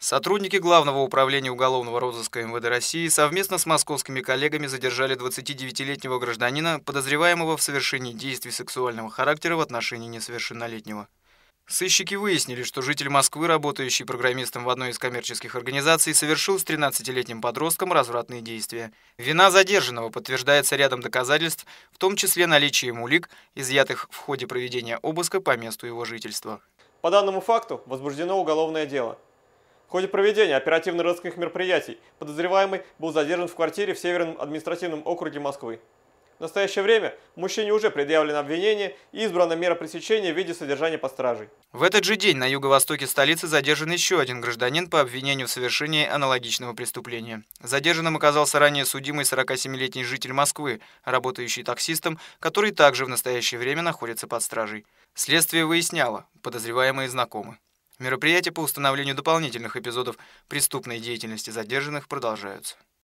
Сотрудники Главного управления уголовного розыска МВД России совместно с московскими коллегами задержали 29-летнего гражданина, подозреваемого в совершении действий сексуального характера в отношении несовершеннолетнего. Сыщики выяснили, что житель Москвы, работающий программистом в одной из коммерческих организаций, совершил с 13-летним подростком развратные действия. Вина задержанного подтверждается рядом доказательств, в том числе наличием улик, изъятых в ходе проведения обыска по месту его жительства. По данному факту возбуждено уголовное дело – в ходе проведения оперативно-розыскных мероприятий подозреваемый был задержан в квартире в Северном административном округе Москвы. В настоящее время мужчине уже предъявлено обвинение и избрана мера пресечения в виде содержания под стражей. В этот же день на юго-востоке столицы задержан еще один гражданин по обвинению в совершении аналогичного преступления. Задержанным оказался ранее судимый 47-летний житель Москвы, работающий таксистом, который также в настоящее время находится под стражей. Следствие выясняло, подозреваемые знакомы. Мероприятия по установлению дополнительных эпизодов преступной деятельности задержанных продолжаются.